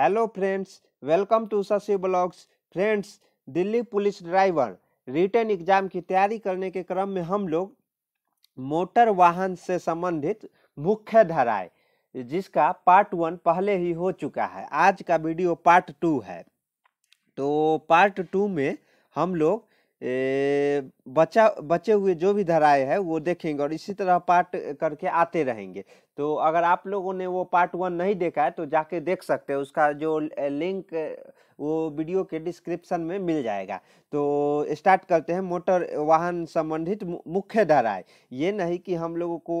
hello friends welcome to Shashi blogs friends Delhi police driver written exam की तैयारी करने के क्रम में हम लोग मोटर वाहन से संबंधित मुख्य धाराएं जिसका पार्ट वन पहले ही हो चुका है आज का वीडियो पार्ट टू है तो पार्ट टू में हम लोग ए, बचा बचे हुए जो भी धाराएं हैं वो देखेंगे और इसी तरह पार्ट करके आते रहेंगे तो अगर आप लोगों ने वो पार्ट वन नहीं देखा है तो जाके देख सकते हैं उसका जो लिंक वो वीडियो के डिस्क्रिप्शन में मिल जाएगा तो स्टार्ट करते हैं मोटर वाहन संबंधित मुख्य धाराएं ये नहीं कि हम लोगों को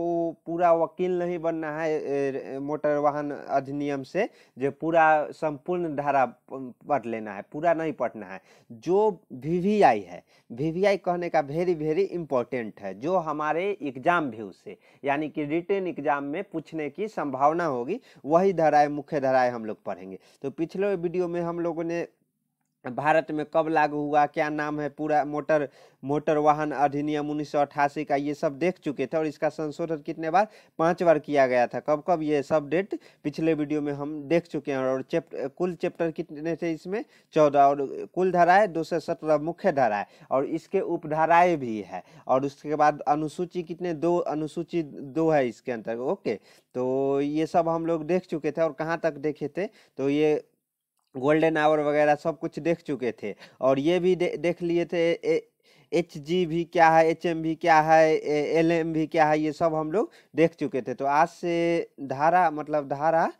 पूरा वकील नहीं बनना है मोटर वाहन अधिनियम से जो पूरा संपूर्ण धारा पढ़ लेना है पूरा नहीं पढ़ना है जो वी वी आई है वी वी आई कहने का वेरी वेरी इंपॉर्टेंट है जो हमारे एग्जाम व्यू से यानी कि रिटर्न एग्जाम में पूछने की संभावना होगी वही धाराएं मुख्य धाराएं हम लोग पढ़ेंगे तो पिछले वीडियो में हम लोगों ने अपने भारत में कब लागू हुआ क्या नाम है पूरा मोटर मोटर वाहन अधिनियम उन्नीस का ये सब देख चुके थे और इसका संशोधन कितने बार पांच बार किया गया था कब कब ये सब डेट पिछले वीडियो में हम देख चुके हैं और चैप्टर कुल चैप्टर कितने थे इसमें चौदह और कुल धाराएं दो सौ सत्रह मुख्य धाराएं और इसके उपधाराएं भी है और उसके बाद अनुसूची कितने दो अनुसूची दो है इसके अंतर्गत ओके तो ये सब हम लोग देख चुके थे और कहाँ तक देखे थे तो ये गोल्डन आवर वगैरह सब कुछ देख चुके थे और ये भी दे, देख लिए थे ए, एच जी भी क्या है एच एम भी क्या है एल एम भी क्या है ये सब हम लोग देख चुके थे तो आज से धारा मतलब धारा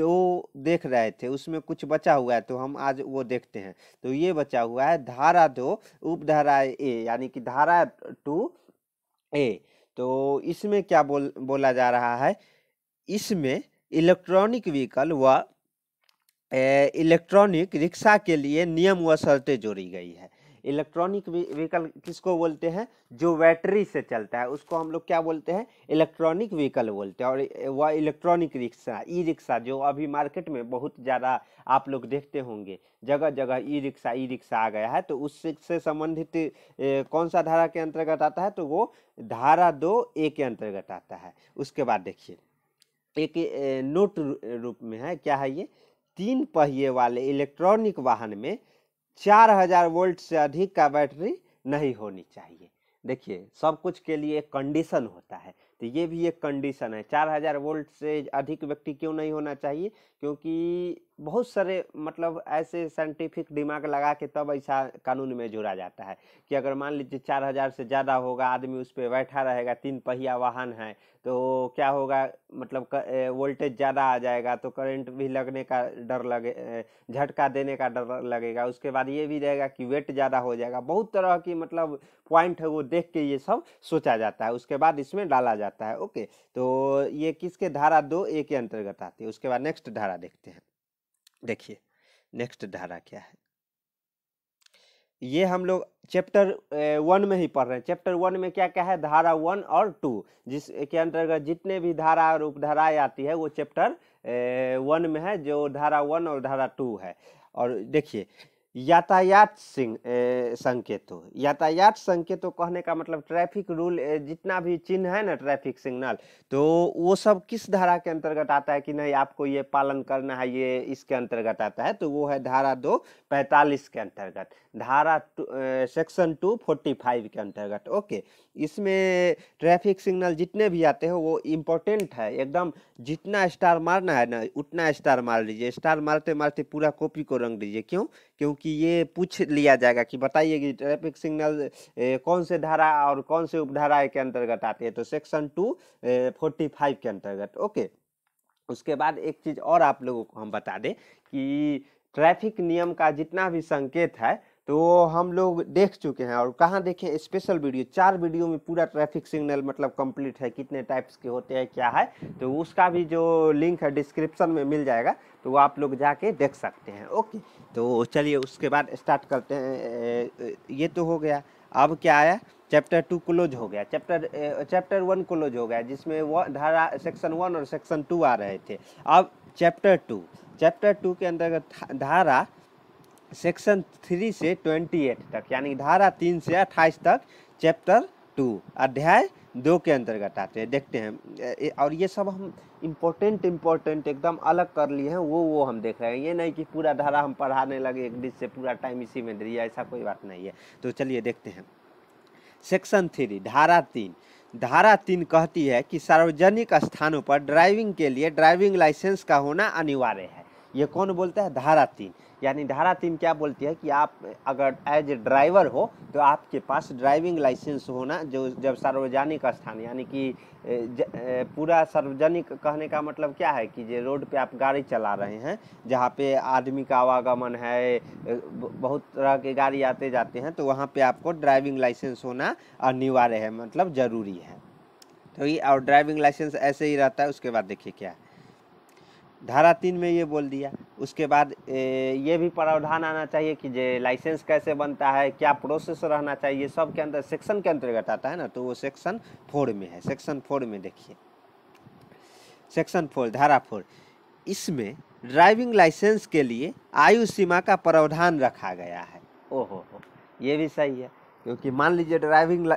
दो देख रहे थे उसमें कुछ बचा हुआ है तो हम आज वो देखते हैं तो ये बचा हुआ है धारा दो उपधारा ए यानी कि धारा टू ए तो इसमें क्या बोल बोला जा रहा है इसमें इलेक्ट्रॉनिक व्हीकल व इलेक्ट्रॉनिक रिक्शा के लिए नियम व शर्तें जोड़ी गई है इलेक्ट्रॉनिक व्हीकल किसको बोलते हैं जो बैटरी से चलता है उसको हम लोग क्या बोलते हैं इलेक्ट्रॉनिक व्हीकल बोलते हैं और वह इलेक्ट्रॉनिक रिक्शा ई रिक्शा जो अभी मार्केट में बहुत ज़्यादा आप लोग देखते होंगे जगह जगह ई रिक्शा ई रिक्शा आ गया है तो उससे संबंधित कौन सा धारा के अंतर्गत आता है तो वो धारा दो ए के अंतर्गत आता है उसके बाद देखिए एक नोट रूप में है क्या है ये तीन पहिए वाले इलेक्ट्रॉनिक वाहन में 4000 वोल्ट से अधिक का बैटरी नहीं होनी चाहिए देखिए सब कुछ के लिए कंडीशन होता है तो ये भी एक कंडीशन है चार हज़ार वोल्ट से अधिक व्यक्ति क्यों नहीं होना चाहिए क्योंकि बहुत सारे मतलब ऐसे साइंटिफिक दिमाग लगा के तब ऐसा कानून में जोड़ा जाता है कि अगर मान लीजिए चार हज़ार से ज़्यादा होगा आदमी उस पर बैठा रहेगा तीन पहिया वाहन है तो क्या होगा मतलब वोल्टेज ज़्यादा आ जाएगा तो करंट भी लगने का डर लगे झटका देने का डर लगेगा उसके बाद ये भी रहेगा कि वेट ज़्यादा हो जाएगा बहुत तरह की मतलब पॉइंट है वो देख के ये सब सोचा जाता है उसके बाद इसमें डाला जाता है जाता है ओके तो ये किसके धारा दो ए के अंतर्गत आती है उसके बाद नेक्स्ट धारा देखते हैं देखिए नेक्स्ट धारा क्या है ये हम लोग चैप्टर वन में ही पढ़ रहे हैं चैप्टर वन में क्या क्या है धारा वन और टू जिस के अंतर्गत जितने भी धारा और उपधाराएं आती है वो चैप्टर वन में है जो धारा वन और धारा टू है और देखिए यातायात सिंह संकेतों यातायात संकेतों कहने का मतलब ट्रैफिक रूल जितना भी चिन्ह है ना ट्रैफिक सिग्नल तो वो सब किस धारा के अंतर्गत आता है कि नहीं आपको ये पालन करना है ये इसके अंतर्गत आता है तो वो है धारा दो पैंतालीस के अंतर्गत धारा सेक्शन टू फोर्टी फाइव के अंतर्गत ओके इसमें ट्रैफिक सिग्नल जितने भी आते हैं वो इम्पोर्टेंट है एकदम जितना स्टार मारना है ना उतना स्टार मार लीजिए स्टार मारते मारते पूरा कॉपी को रंग दीजिए क्यों क्योंकि कि ये पूछ लिया जाएगा कि बताइए कि ट्रैफिक सिग्नल कौन से धारा और कौन से उपधारा के अंतर्गत आते हैं तो सेक्शन टू फोर्टी फाइव के अंतर्गत ओके उसके बाद एक चीज़ और आप लोगों को हम बता दें कि ट्रैफिक नियम का जितना भी संकेत है तो वो हम लोग देख चुके हैं और कहाँ देखें स्पेशल वीडियो चार वीडियो में पूरा ट्रैफिक सिग्नल मतलब कंप्लीट है कितने टाइप्स के होते हैं क्या है तो उसका भी जो लिंक है डिस्क्रिप्शन में मिल जाएगा तो वो आप लोग जाके देख सकते हैं ओके तो चलिए उसके बाद स्टार्ट करते हैं ये तो हो गया अब क्या आया चैप्टर टू क्लोज हो गया चैप्टर चैप्टर वन क्लोज हो गया जिसमें वो धारा सेक्शन वन और सेक्शन टू आ रहे थे अब चैप्टर टू चैप्टर टू के अंतर्गत धारा सेक्शन थ्री से ट्वेंटी एट तक यानी धारा तीन से अट्ठाईस तक चैप्टर टू अध्याय दो के अंतर्गत आते हैं देखते हैं और ये सब हम इम्पोर्टेंट इम्पोर्टेंट एकदम अलग कर लिए हैं वो वो हम देख रहे हैं ये नहीं कि पूरा धारा हम पढ़ाने लगे एक बीच से पूरा टाइम इसी में दिया ऐसा कोई बात नहीं है तो चलिए देखते हैं सेक्शन थ्री धारा तीन धारा तीन कहती है कि सार्वजनिक स्थानों पर ड्राइविंग के लिए ड्राइविंग लाइसेंस का होना अनिवार्य है ये कौन बोलता है धारा तीन यानी धारा तीन क्या बोलती है कि आप अगर एज ए ड्राइवर हो तो आपके पास ड्राइविंग लाइसेंस होना जो जब सार्वजनिक स्थान यानी कि पूरा सार्वजनिक कहने का मतलब क्या है कि जो रोड पे आप गाड़ी चला रहे हैं जहाँ पे आदमी का आवागमन है बहुत तरह के गाड़ी आते जाते हैं तो वहाँ पे आपको ड्राइविंग लाइसेंस होना अनिवार्य है मतलब ज़रूरी है तो ये और ड्राइविंग लाइसेंस ऐसे ही रहता है उसके बाद देखिए क्या है धारा तीन में ये बोल दिया उसके बाद ये भी प्रावधान आना चाहिए कि जे लाइसेंस कैसे बनता है क्या प्रोसेस रहना चाहिए सब के अंदर सेक्शन के अंतर्गत आता है ना तो वो सेक्शन फोर में है सेक्शन फोर में देखिए सेक्शन फोर धारा फोर इसमें ड्राइविंग लाइसेंस के लिए आयु सीमा का प्रावधान रखा गया है ओहो हो ये भी सही है क्योंकि मान लीजिए ड्राइविंग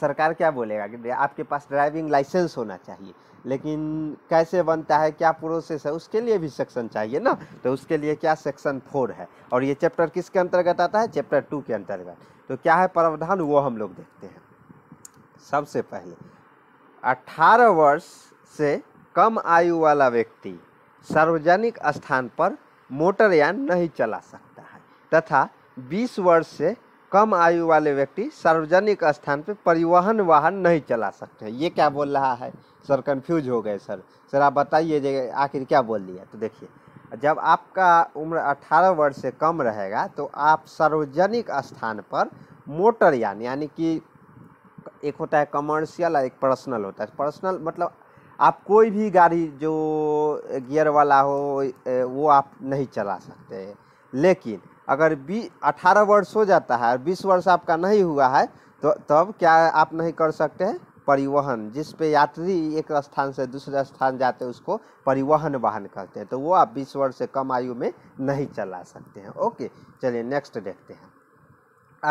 सरकार क्या बोलेगा कि आपके पास ड्राइविंग लाइसेंस होना चाहिए लेकिन कैसे बनता है क्या प्रोसेस है उसके लिए भी सेक्शन चाहिए ना तो उसके लिए क्या सेक्शन फोर है और ये चैप्टर किसके अंतर्गत आता है चैप्टर टू के अंतर्गत तो क्या है प्रावधान वो हम लोग देखते हैं सबसे पहले अठारह वर्ष से कम आयु वाला व्यक्ति सार्वजनिक स्थान पर मोटरयान नहीं चला सकता है तथा बीस वर्ष से कम आयु वाले व्यक्ति सार्वजनिक स्थान पर परिवहन वाहन नहीं चला सकते हैं ये क्या बोल रहा है सर कंफ्यूज हो गए सर सर आप बताइए आखिर क्या बोल दिया तो देखिए जब आपका उम्र 18 वर्ष से कम रहेगा तो आप सार्वजनिक स्थान पर मोटर यान यानी कि एक होता है कमर्शियल और एक पर्सनल होता है पर्सनल मतलब आप कोई भी गाड़ी जो गियर वाला हो वो आप नहीं चला सकते लेकिन अगर बी अठारह वर्ष हो जाता है और बीस वर्ष आपका नहीं हुआ है तो तब क्या आप नहीं कर सकते हैं परिवहन जिस पे यात्री एक स्थान से दूसरे स्थान जाते हैं उसको परिवहन वाहन कहते हैं तो वो आप बीस वर्ष से कम आयु में नहीं चला सकते हैं ओके चलिए नेक्स्ट देखते हैं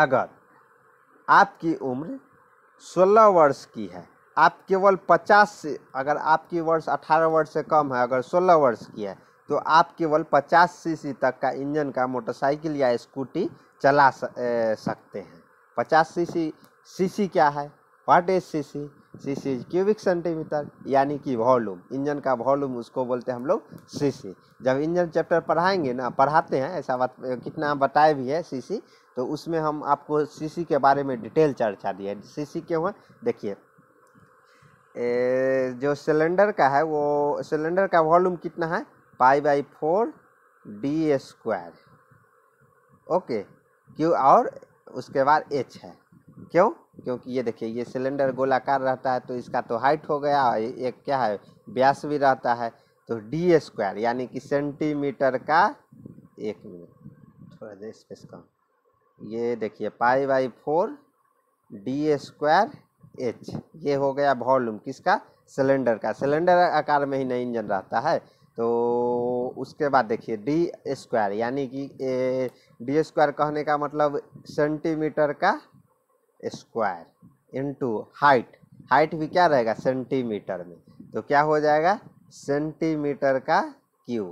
अगर आपकी उम्र सोलह वर्ष की है आप केवल पचास से अगर आपकी वर्ष अठारह वर्ष से कम है अगर सोलह वर्ष की है तो आप केवल 50 सीसी तक का इंजन का मोटरसाइकिल या स्कूटी चला सकते हैं 50 सीसी सीसी क्या है what is CC CC is cubic centimetre यानी कि वॉल्यूम इंजन का वॉल्यूम उसको बोलते हैं हम लोग सीसी जब इंजन चैप्टर पढ़ाएंगे ना पढ़ाते हैं ऐसा बात कितना बताए भी है सीसी तो उसमें हम आपको सीसी के बारे में डिटेल चर्चा दी है सीसी क्यों है देखिए जो सिलेंडर का है वो सिलेंडर का वॉल्यूम कितना है pi by four D square okay क्यों और उसके बाद एच है क्यों क्योंकि ये देखिए ये सिलेंडर गोलाकार रहता है तो इसका तो हाइट हो गया और एक क्या है व्यास भी रहता है तो डी स्क्वायर यानी कि सेंटीमीटर का एक मिनट थोड़ा देर स्पेस कम ये देखिए pi by four D square H ये हो गया वॉल्यूम किसका सिलेंडर का सिलेंडर आकार में ही नहीं इंजन रहता है तो उसके बाद देखिए डी स्क्वायर यानी कि डी स्क्वायर कहने का मतलब सेंटीमीटर का स्क्वायर इनटू हाइट हाइट भी क्या रहेगा सेंटीमीटर में तो क्या हो जाएगा सेंटीमीटर का क्यू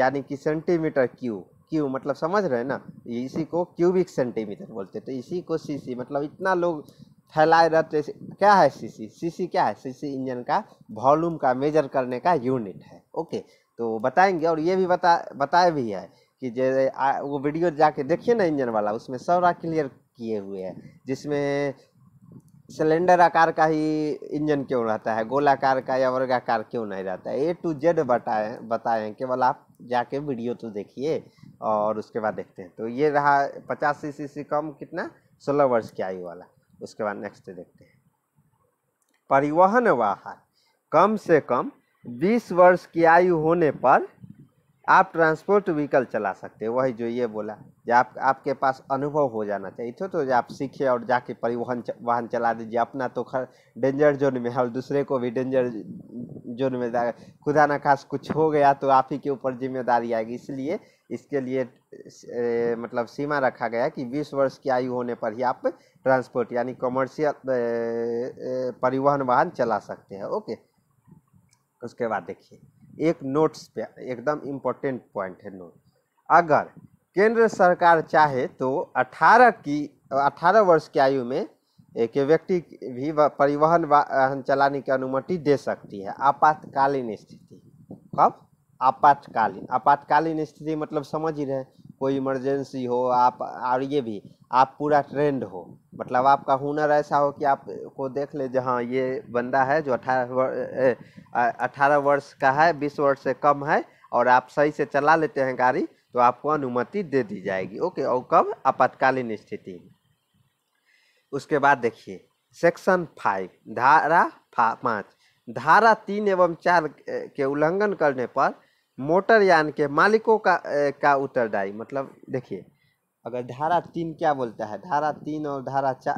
यानी कि सेंटीमीटर क्यू क्यू मतलब समझ रहे हैं ना इसी को क्यूबिक सेंटीमीटर बोलते हैं तो इसी को सीसी मतलब इतना लोग फैलाए रहते क्या है सीसी सीसी क्या है सीसी इंजन का वॉल्यूम का मेजर करने का यूनिट है ओके तो बताएंगे और ये भी बता बताए भी है कि जे वो वीडियो जाके देखिए ना इंजन वाला उसमें सौरा क्लियर किए हुए हैं जिसमें सिलेंडर आकार का ही इंजन क्यों रहता है गोलाकार का या वर्गाकार क्यों नहीं रहता है ए टू जेड बताए बताए हैं केवल आप जाके वीडियो तो देखिए और उसके बाद देखते हैं तो ये रहा पचास सी सी कम कितना सोलह वर्ष की आयु वाला उसके बाद नेक्स्ट देखते हैं परिवहन वाहन कम से कम 20 वर्ष की आयु होने पर आप ट्रांसपोर्ट व्हीकल चला सकते हैं वही जो ये बोला जो आप आपके पास अनुभव हो जाना चाहिए तो तो आप सीखे और जाके परिवहन वाहन चला दीजिए अपना तो खर डेंजर जोन में है और दूसरे को भी डेंजर जोन में खुदा ना खास कुछ हो गया तो आप ही के ऊपर जिम्मेदारी आएगी इसलिए इसके लिए मतलब सीमा रखा गया कि 20 वर्ष की आयु होने पर ही आप ट्रांसपोर्ट यानी कॉमर्शियल परिवहन वाहन चला सकते हैं ओके उसके बाद देखिए एक नोट्स पे एकदम इम्पोर्टेंट पॉइंट है नोट अगर केंद्र सरकार चाहे तो 18 की 18 वर्ष की आयु में एक व्यक्ति भी परिवहन वाहन चलाने की अनुमति दे सकती है आपातकालीन स्थिति कब आपातकालीन आपातकालीन स्थिति मतलब समझ ही रहे कोई इमरजेंसी हो आप और ये भी आप पूरा ट्रेंड हो मतलब आपका हुनर ऐसा हो कि आप को देख ले जहाँ ये बंदा है जो अठारह अठारह वर्ष का है बीस वर्ष से कम है और आप सही से चला लेते हैं गाड़ी तो आपको अनुमति दे दी जाएगी ओके और कब आपातकालीन स्थिति में उसके बाद देखिए सेक्शन फाइव धारा पाँच धारा तीन एवं चार के उल्लंघन करने पर मोटर यान के मालिकों का ए, का उत्तरदायी मतलब देखिए अगर धारा तीन क्या बोलता है धारा तीन और धारा चा,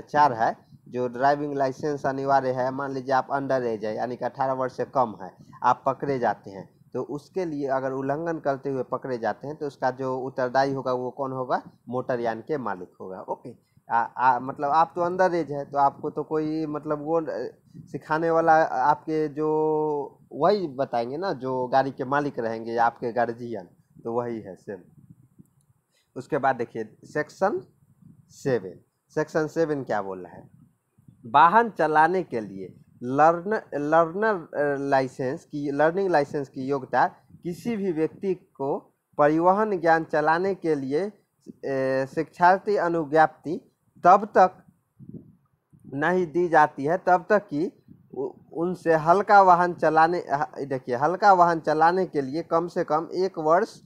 चार है जो ड्राइविंग लाइसेंस अनिवार्य है मान लीजिए आप अंडर एज है यानी कि अठारह वर्ष से कम है आप पकड़े जाते हैं तो उसके लिए अगर उल्लंघन करते हुए पकड़े जाते हैं तो उसका जो उत्तरदायी होगा वो कौन होगा मोटर यान के मालिक होगा ओके आ, आ, मतलब आप तो अंदर एज है तो आपको तो कोई मतलब वो सिखाने वाला आपके जो वही बताएंगे ना जो गाड़ी के मालिक रहेंगे आपके गार्जियन तो वही है सेम उसके बाद देखिए सेक्शन सेवन सेक्शन सेवन क्या बोल रहा है वाहन चलाने के लिए लर्नर लर्नर लाइसेंस की लर्निंग लाइसेंस की योग्यता किसी भी व्यक्ति को परिवहन ज्ञान चलाने के लिए शिक्षार्थी अनुज्ञाप्ति तब तक नहीं दी जाती है तब तक कि उनसे हल्का वाहन चलाने देखिए हल्का वाहन चलाने के लिए कम से कम एक वर्ष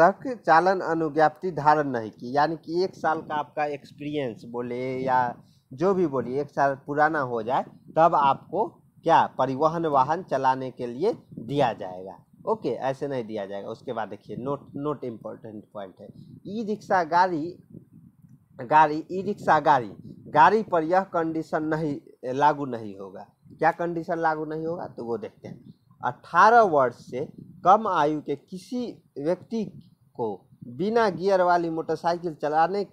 तक चालन अनुज्ञाप्ति धारण नहीं की यानी कि एक साल का आपका एक्सपीरियंस बोले या जो भी बोलिए एक साल पुराना हो जाए तब आपको क्या परिवहन वाहन चलाने के लिए दिया जाएगा ओके ऐसे नहीं दिया जाएगा उसके बाद देखिए नोट नोट इम्पोर्टेंट पॉइंट है ई रिक्शा गाड़ी गाड़ी ई रिक्शा गाड़ी गाड़ी पर यह कंडीशन नहीं लागू नहीं होगा क्या कंडीशन लागू नहीं होगा तो वो देखते हैं अट्ठारह वर्ष से कम आयु के किसी व्यक्ति को बिना गियर वाली मोटरसाइकिल चलाने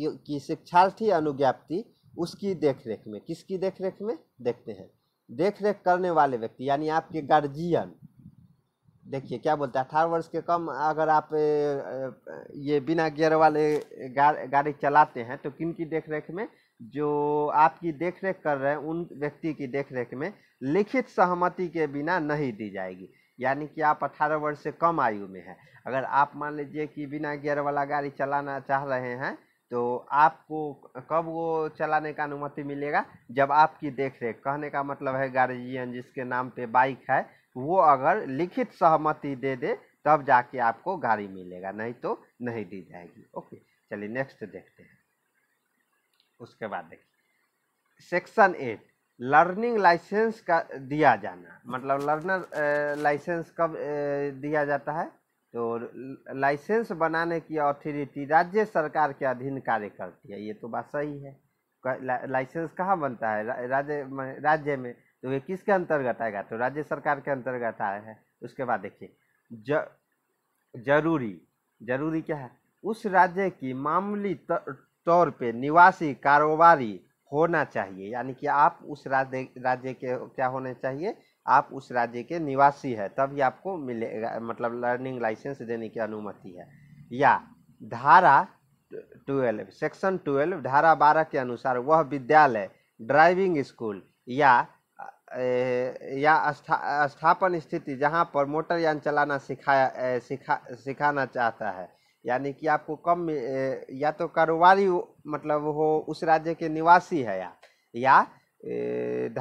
की शिक्षार्थी अनुज्ञाप्ति उसकी देखरेख में किसकी देखरेख में देखते हैं देखरेख करने वाले व्यक्ति यानी आपके गार्जियन देखिए क्या बोलते हैं अठारह वर्ष के कम अगर आप ये बिना गियर वाले गाड़ी चलाते हैं तो किन की देख रेख में जो आपकी देख रेख कर रहे हैं उन व्यक्ति की देख रेख में लिखित सहमति के बिना नहीं दी जाएगी यानी कि आप अठारह वर्ष से कम आयु में हैं अगर आप मान लीजिए कि बिना गियर वाला गाड़ी चलाना चाह रहे हैं तो आपको कब वो चलाने का अनुमति मिलेगा जब आपकी देख रेख कहने का मतलब है गार्जियन जिसके नाम पे बाइक है वो अगर लिखित सहमति दे दे तब जाके आपको गाड़ी मिलेगा नहीं तो नहीं दी जाएगी ओके चलिए नेक्स्ट देखते हैं उसके बाद देखिए सेक्शन एट लर्निंग लाइसेंस का दिया जाना मतलब लर्नर लाइसेंस कब दिया जाता है तो लाइसेंस बनाने की अथॉरिटी राज्य सरकार के अधीन कार्य करती है ये तो बात सही है लाइसेंस कहाँ बनता है राज्य राज्य में तो वे किसके अंतर्गत आएगा तो राज्य सरकार के अंतर्गत आए हैं उसके बाद देखिए ज जरूरी जरूरी क्या है उस राज्य की मामूली तौर पे निवासी कारोबारी होना चाहिए यानी कि आप उस राज्य राज्य के क्या होने चाहिए आप उस राज्य के निवासी है तभी आपको मिलेगा मतलब लर्निंग लाइसेंस देने की अनुमति है या धारा ट्वेल्व सेक्शन ट्वेल्व धारा बारह के अनुसार वह विद्यालय ड्राइविंग स्कूल या या स्था, स्थापन स्थिति जहाँ पर मोटर यान चलाना सिखाया सिखा सिखाना चाहता है यानी कि आपको कम या तो कारोबारी मतलब हो उस राज्य के निवासी है या या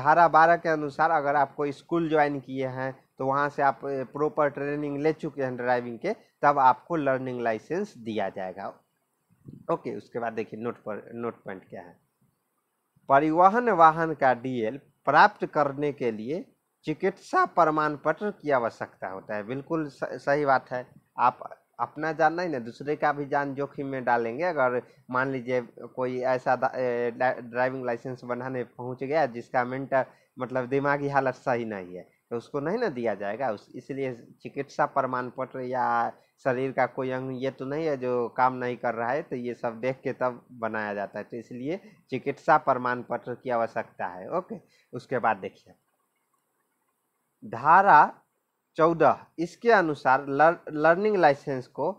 धारा बारह के अनुसार अगर आपको स्कूल ज्वाइन किए हैं तो वहाँ से आप प्रॉपर ट्रेनिंग ले चुके हैं ड्राइविंग के तब आपको लर्निंग लाइसेंस दिया जाएगा ओके उसके बाद देखिए नोट पर नोट पॉइंट क्या है परिवहन वाहन का डीएल प्राप्त करने के लिए चिकित्सा प्रमाण पत्र की आवश्यकता होता है बिल्कुल सही बात है आप अपना जान नहीं ना दूसरे का भी जान जोखिम में डालेंगे अगर मान लीजिए कोई ऐसा ड्राइविंग लाइसेंस बनाने पहुंच गया जिसका मेंटल मतलब दिमागी हालत सही नहीं है तो उसको नहीं ना दिया जाएगा उस इसलिए चिकित्सा प्रमाण पत्र या शरीर का कोई अंग ये तो नहीं है जो काम नहीं कर रहा है तो ये सब देख के तब बनाया जाता है तो इसलिए चिकित्सा प्रमाण पत्र की आवश्यकता है ओके उसके बाद देखिए धारा चौदह इसके अनुसार लर लर्निंग लाइसेंस को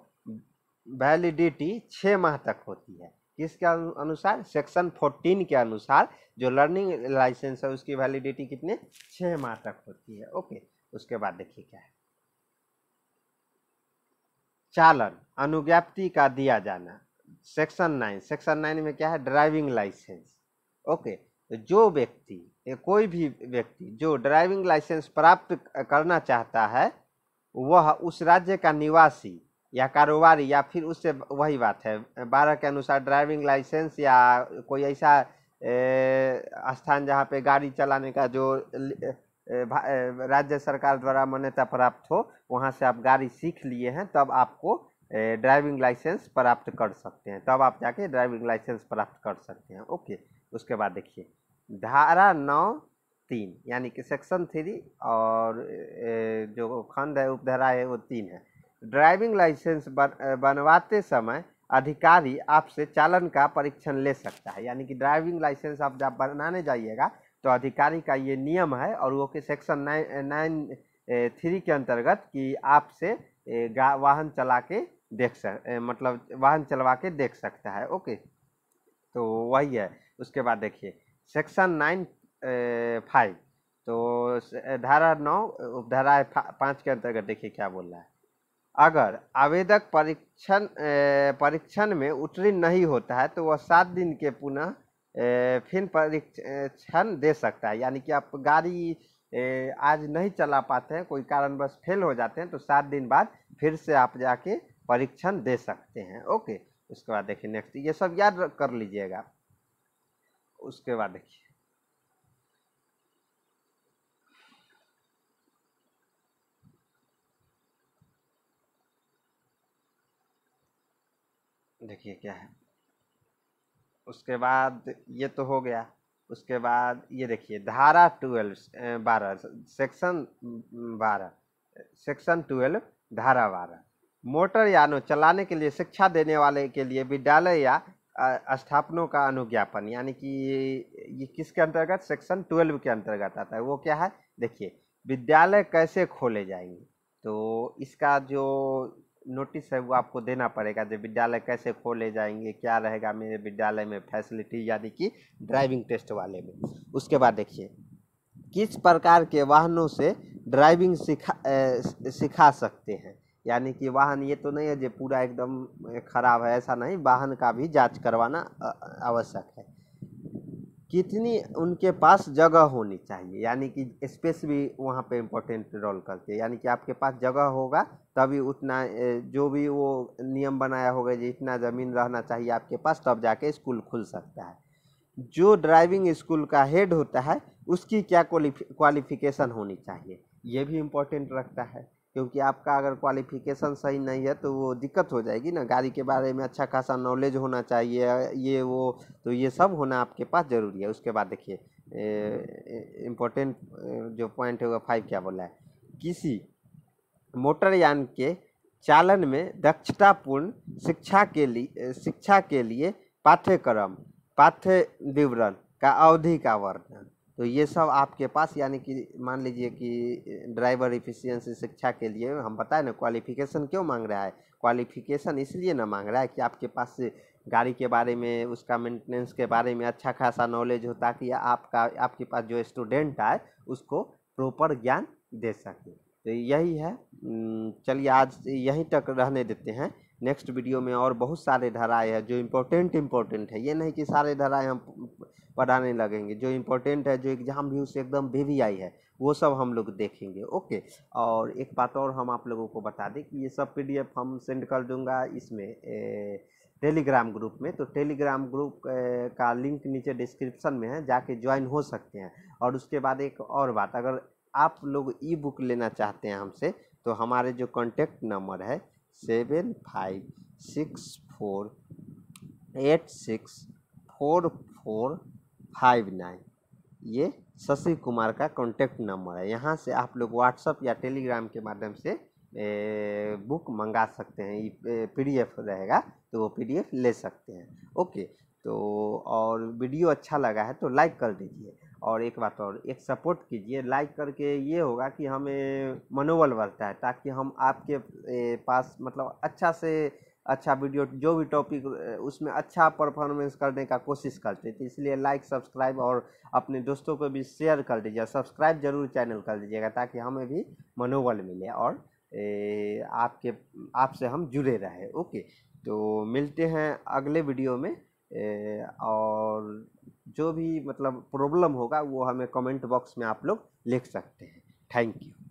वैलिडिटी छः माह तक होती है किसके अनुसार सेक्शन फोर्टीन के अनुसार जो लर्निंग लाइसेंस है उसकी वैलिडिटी कितने छः माह तक होती है ओके उसके बाद देखिए क्या है चालन अनुज्ञाप्ति का दिया जाना सेक्शन नाइन सेक्शन नाइन में क्या है ड्राइविंग लाइसेंस ओके तो जो व्यक्ति कोई भी व्यक्ति जो ड्राइविंग लाइसेंस प्राप्त करना चाहता है वह उस राज्य का निवासी या कारोबारी या फिर उससे वही बात है बारह के अनुसार ड्राइविंग लाइसेंस या कोई ऐसा स्थान जहाँ पे गाड़ी चलाने का जो राज्य सरकार द्वारा मान्यता प्राप्त हो वहाँ से आप गाड़ी सीख लिए हैं तब आपको ड्राइविंग लाइसेंस प्राप्त कर सकते हैं तब आप जाके ड्राइविंग लाइसेंस प्राप्त कर सकते हैं ओके उसके बाद देखिए धारा नौ तीन यानी कि सेक्शन थ्री और जो खंड है उपधारा है वो तीन है ड्राइविंग लाइसेंस बन बनवाते समय अधिकारी आपसे चालन का परीक्षण ले सकता है यानी कि ड्राइविंग लाइसेंस आप जब बनाने जाइएगा तो अधिकारी का ये नियम है और वो कि सेक्शन नाइन नाइन थ्री के अंतर्गत कि आपसे वाहन चला के देख सक मतलब वाहन चलवा के देख सकता है ओके तो वही है उसके बाद देखिए सेक्शन नाइन फाइव तो धारा नौ उपधारा पाँच के अंतर्गत देखिए क्या बोल रहा है अगर आवेदक परीक्षण परीक्षण में उत्तीर्ण नहीं होता है तो वह सात दिन के पुनः फिर परीक्षण दे सकता है यानी कि आप गाड़ी आज नहीं चला पाते हैं कोई कारणवश फेल हो जाते हैं तो सात दिन बाद फिर से आप जाके परीक्षण दे सकते हैं ओके उसके बाद देखिए नेक्स्ट ये सब याद कर लीजिएगा उसके बाद देखिए देखिए क्या है उसके बाद ये तो हो गया उसके बाद ये देखिए धारा ट्वेल्व बारह सेक्शन बारह सेक्शन ट्वेल्व धारा बारह मोटर यानों चलाने के लिए शिक्षा देने वाले के लिए विद्यालय या स्थापनों का अनुज्ञापन यानी कि ये किसके अंतर्गत सेक्शन ट्वेल्व के अंतर्गत आता है वो क्या है देखिए विद्यालय कैसे खोले जाएंगे तो इसका जो नोटिस है वो आपको देना पड़ेगा जो विद्यालय कैसे खोले जाएंगे क्या रहेगा मेरे विद्यालय में फैसिलिटी यानी कि ड्राइविंग टेस्ट वाले में उसके बाद देखिए किस प्रकार के वाहनों से ड्राइविंग सिखा सिखा सकते हैं यानी कि वाहन ये तो नहीं है जो पूरा एकदम खराब है ऐसा नहीं वाहन का भी जांच करवाना आवश्यक है कितनी उनके पास जगह होनी चाहिए यानी कि स्पेस भी वहाँ पे इम्पोर्टेंट रोल करती है यानी कि आपके पास जगह होगा तभी उतना जो भी वो नियम बनाया होगा जी इतना ज़मीन रहना चाहिए आपके पास तब जाके स्कूल खुल सकता है जो ड्राइविंग स्कूल का हेड होता है उसकी क्या क्वालिफिकेशन होनी चाहिए ये भी इम्पोर्टेंट रखता है क्योंकि आपका अगर क्वालिफिकेशन सही नहीं है तो वो दिक्कत हो जाएगी ना गाड़ी के बारे में अच्छा खासा नॉलेज होना चाहिए ये वो तो ये सब होना आपके पास ज़रूरी है उसके बाद देखिए इम्पोर्टेंट जो पॉइंट होगा फाइव क्या बोला है किसी मोटरयान के चालन में दक्षतापूर्ण शिक्षा के लिए शिक्षा के लिए पाठ्यक्रम पाठ्य विवरण का अवधि का वर्णन तो ये सब आपके पास यानी कि मान लीजिए कि ड्राइवर इफिशियंसी शिक्षा के लिए हम बताए ना क्वालिफिकेशन क्यों मांग रहा है क्वालिफिकेशन इसलिए ना मांग रहा है कि आपके पास गाड़ी के बारे में उसका मेंटेनेंस के बारे में अच्छा खासा नॉलेज हो ताकि आपका आपके पास जो स्टूडेंट आए उसको प्रॉपर ज्ञान दे सके तो यही है चलिए आज यहीं तक रहने देते हैं नेक्स्ट वीडियो में और बहुत सारे धाराएँ हैं जो इम्पोर्टेंट इम्पोर्टेंट है ये नहीं कि सारे धाराएँ हम पढ़ाने लगेंगे जो इम्पोर्टेंट है जो एग्ज़ाम भी उससे एकदम बेबी आई है वो सब हम लोग देखेंगे ओके और एक बात और हम आप लोगों को बता दें कि ये सब पीडीएफ हम सेंड कर दूंगा इसमें ए, टेलीग्राम ग्रुप में तो टेलीग्राम ग्रुप का लिंक नीचे डिस्क्रिप्शन में है जाके ज्वाइन हो सकते हैं और उसके बाद एक और बात अगर आप लोग ई बुक लेना चाहते हैं हमसे तो हमारे जो कॉन्टेक्ट नंबर है seven five six four eight six four four five nine ये शशि कुमार का कॉन्टेक्ट नंबर है यहाँ से आप लोग व्हाट्सअप या टेलीग्राम के माध्यम से ए, बुक मंगा सकते हैं पीडीएफ रहेगा तो वो पीडीएफ ले सकते हैं ओके तो और वीडियो अच्छा लगा है तो लाइक कर दीजिए और एक बात और एक सपोर्ट कीजिए लाइक करके ये होगा कि हमें मनोबल बढ़ता है ताकि हम आपके पास मतलब अच्छा से अच्छा वीडियो जो भी टॉपिक उसमें अच्छा परफॉर्मेंस करने का कोशिश करते थे इसलिए लाइक सब्सक्राइब और अपने दोस्तों को भी शेयर कर दीजिए सब्सक्राइब जरूर चैनल कर दीजिएगा ताकि हमें भी मनोबल मिले और ए, आपके आपसे हम जुड़े रहे ओके तो मिलते हैं अगले वीडियो में ए, और जो भी मतलब प्रॉब्लम होगा वो हमें कमेंट बॉक्स में आप लोग लिख सकते हैं थैंक यू